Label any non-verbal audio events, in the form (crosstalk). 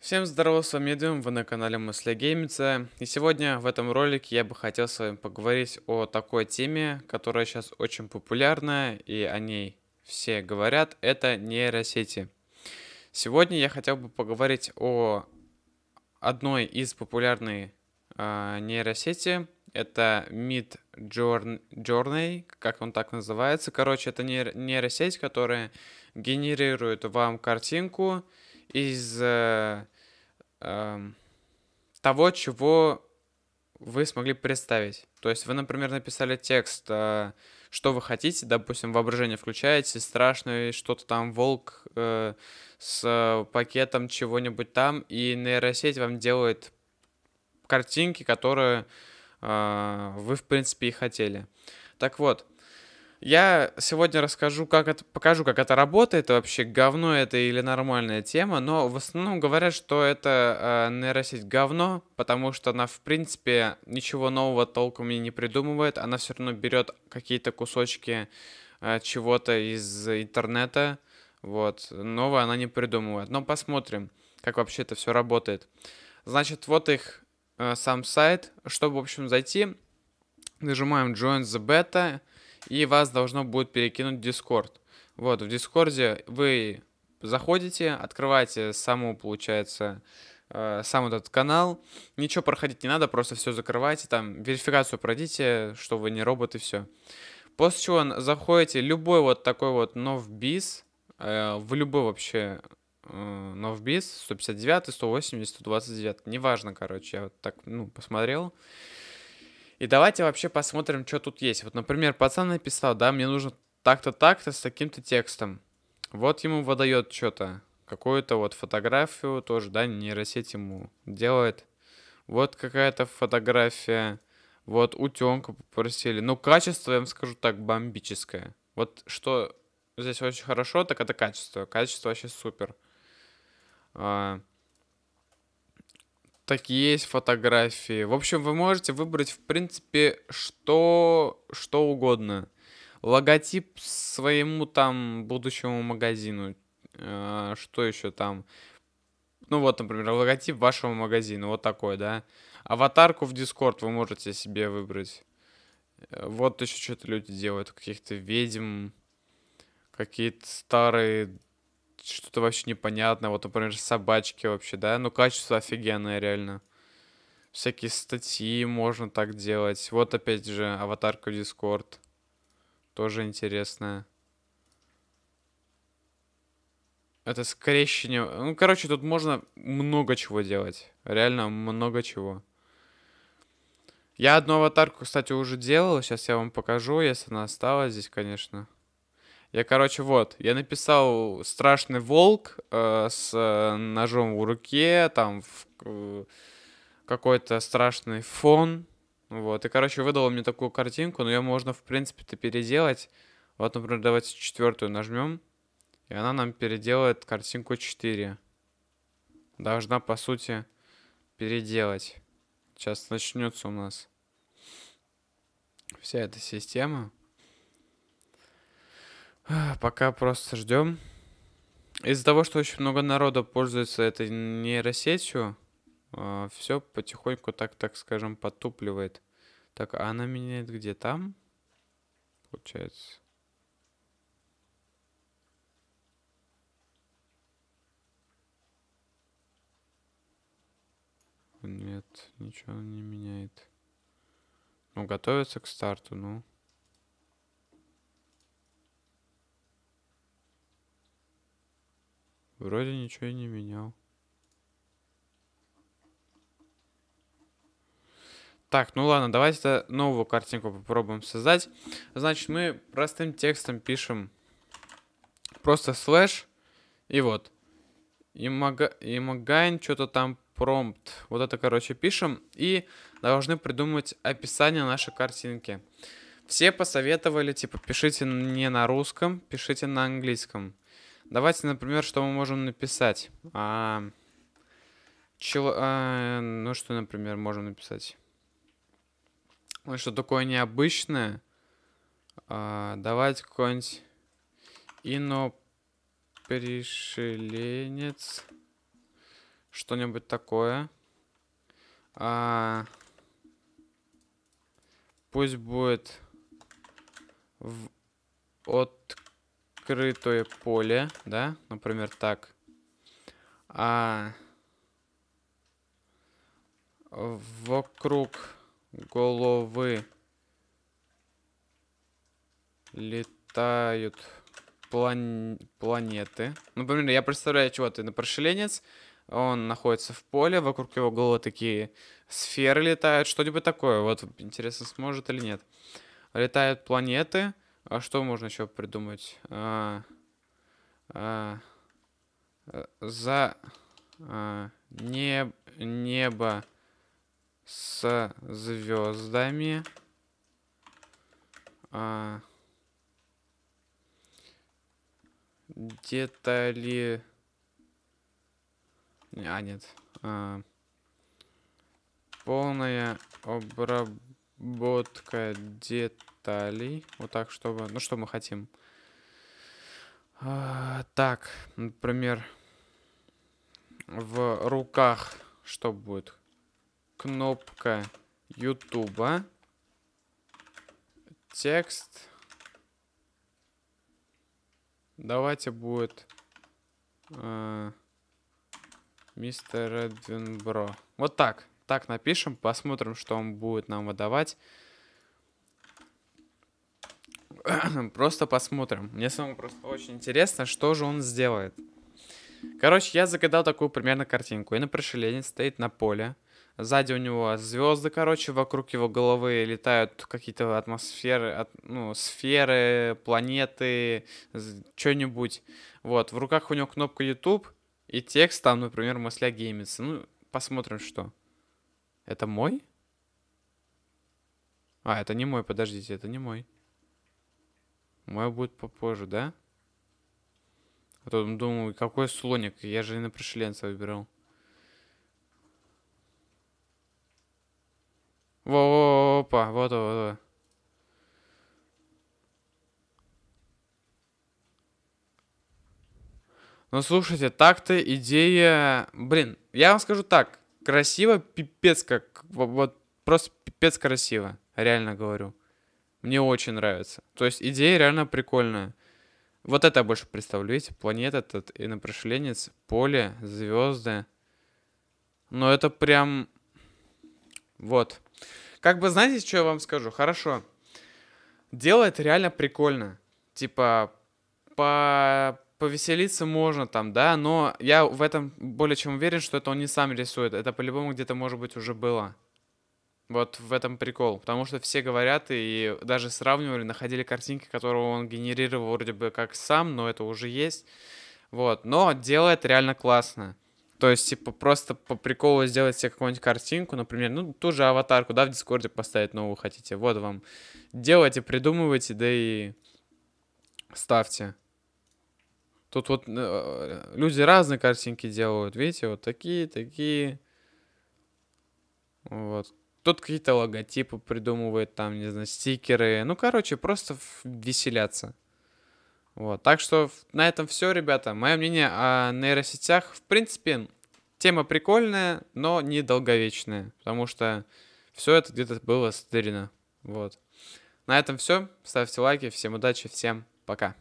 Всем здорово, с вами Дым, вы на канале Мысли Геймица, и сегодня в этом ролике я бы хотел с вами поговорить о такой теме, которая сейчас очень популярна, и о ней все говорят, это нейросети. Сегодня я хотел бы поговорить о одной из популярной э, нейросети, это Mid Journey, как он так называется. Короче, это нейросеть, которая генерирует вам картинку, из э, э, того, чего вы смогли представить. То есть вы, например, написали текст, э, что вы хотите, допустим, воображение включаете, страшное что-то там, волк э, с э, пакетом чего-нибудь там, и нейросеть вам делает картинки, которые э, вы, в принципе, и хотели. Так вот, э, я сегодня расскажу, как это, покажу, как это работает, вообще говно это или нормальная тема, но в основном говорят, что это э, нейросеть говно, потому что она, в принципе, ничего нового толком не придумывает, она все равно берет какие-то кусочки э, чего-то из интернета, вот, новое она не придумывает. Но посмотрим, как вообще это все работает. Значит, вот их э, сам сайт, чтобы, в общем, зайти, нажимаем Join the Beta, и вас должно будет перекинуть в Discord. Вот, в Дискорде вы заходите, открываете саму, получается, э, сам этот канал. Ничего проходить не надо, просто все закрывайте, там верификацию пройдите, что вы не робот и все. После чего заходите любой вот такой вот новбиз, э, в любой вообще э, новбиз, 159, 180, 129, неважно, короче, я вот так, ну, посмотрел. И давайте вообще посмотрим, что тут есть. Вот, например, пацан написал, да, мне нужно так-то, так-то, с таким-то текстом. Вот ему выдает что-то. Какую-то вот фотографию тоже, да, нейросеть ему делает. Вот какая-то фотография. Вот утенка попросили. Ну, качество, я вам скажу так, бомбическое. Вот что здесь очень хорошо, так это качество. Качество вообще супер. А, так есть фотографии. В общем, вы можете выбрать, в принципе, что, что угодно. Логотип своему там будущему магазину. Э, что еще там? Ну вот, например, логотип вашего магазина, вот такой, да. Аватарку в Discord вы можете себе выбрать. Э, вот еще что-то люди делают, каких-то ведьм, какие-то старые что-то вообще непонятное, Вот, например, собачки вообще, да? Ну, качество офигенное, реально. Всякие статьи можно так делать. Вот опять же, аватарка в Дискорд. Тоже интересная. Это скрещение... Ну, короче, тут можно много чего делать. Реально много чего. Я одну аватарку, кстати, уже делал. Сейчас я вам покажу, если она осталась здесь, конечно. Я, короче, вот, я написал «Страшный волк» э, с э, ножом в руке, там в, э, какой-то страшный фон, вот. И, короче, выдал мне такую картинку, но ее можно, в принципе-то, переделать. Вот, например, давайте четвертую нажмем, и она нам переделает картинку 4. Должна, по сути, переделать. Сейчас начнется у нас вся эта система. (sighs) Пока просто ждем. Из-за того, что очень много народа пользуется этой нейросетью, а, все потихоньку так, так скажем, потупливает. Так, а она меняет где? Там? Получается. Нет, ничего не меняет. Ну, готовится к старту, ну. Вроде ничего и не менял. Так, ну ладно, давайте новую картинку попробуем создать. Значит, мы простым текстом пишем просто слэш и вот. Имагайн, что-то там промпт. Вот это, короче, пишем. И должны придумать описание нашей картинки. Все посоветовали, типа, пишите не на русском, пишите на английском. Давайте, например, что мы можем написать. А, чел, а, ну, что, например, можем написать? Ну, что такое необычное? А, давайте какой-нибудь инопришеленец. Что-нибудь такое. А, пусть будет в, от открытое поле, да, например, так. А вокруг головы летают план... планеты. Например, я представляю, чего ты, напрошеленец, он находится в поле, вокруг его головы такие сферы летают, что-нибудь такое. Вот интересно, сможет или нет. Летают планеты, а что можно еще придумать? А, а, э, за а, не, небо с звездами. А, детали... А, нет. А, полная обработка обработка деталей. Вот так, чтобы... Ну, что мы хотим? А, так, например, в руках что будет? Кнопка Ютуба. Текст. Давайте будет... А, мистер Эдвин Бро. Вот так так напишем, посмотрим, что он будет нам выдавать. (clears throat) Просто посмотрим. Мне самому просто очень интересно, что же он сделает. Короче, я загадал такую примерно картинку. И на пришеленец стоит на поле. Сзади у него звезды, короче, вокруг его головы летают какие-то атмосферы, от, ну, сферы, планеты, что-нибудь. Вот, в руках у него кнопка YouTube и текст там, например, мысля геймится. Ну, посмотрим, что. Это мой? А, это не мой, подождите, это не мой. Мой будет попозже, да? А то ну, думаю, какой слоник? Я же и на пришленца выбирал. Во, опа, вот, вот, вот. Ну, слушайте, так-то идея... Блин, я вам скажу так красиво, пипец как, вот просто пипец красиво, реально говорю. Мне очень нравится. То есть идея реально прикольная. Вот это я больше представлю. Видите, планета, этот инопришленец, поле, звезды. Но это прям... Вот. Как бы, знаете, что я вам скажу? Хорошо. Делает реально прикольно. Типа, по повеселиться можно там, да, но я в этом более чем уверен, что это он не сам рисует. Это по-любому где-то, может быть, уже было. Вот в этом прикол. Потому что все говорят и даже сравнивали, находили картинки, которые он генерировал вроде бы как сам, но это уже есть. Вот. Но делает реально классно. То есть, типа, просто по приколу сделать себе какую-нибудь картинку, например, ну, ту же аватарку, да, в Дискорде поставить новую хотите. Вот вам. Делайте, придумывайте, да и ставьте. Тут вот э, люди разные картинки делают, видите, вот такие, такие. Вот. Тут какие-то логотипы придумывает, там, не знаю, стикеры. Ну, короче, просто веселяться. Вот. Так что на этом все, ребята. Мое мнение о нейросетях, в принципе, тема прикольная, но недолговечная, потому что все это где-то было стырено. Вот. На этом все. Ставьте лайки, всем удачи, всем пока.